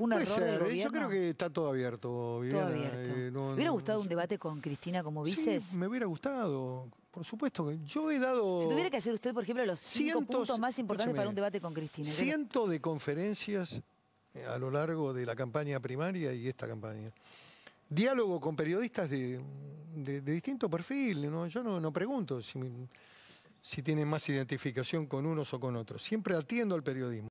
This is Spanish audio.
¿eh? Yo creo que está todo abierto, Todo eh, hubiera gustado un debate con Cristina como vices? me hubiera gustado. Por supuesto que yo he dado... Si tuviera que hacer usted, por ejemplo, los puntos más importantes para un debate con Cristina. Cientos de conferencias eh, a lo largo de la campaña primaria y esta campaña. Diálogo con periodistas de, distinto perfil. ¿no? Yo no, no pregunto si tienen más identificación con unos o con otros. Siempre atiendo al periodismo.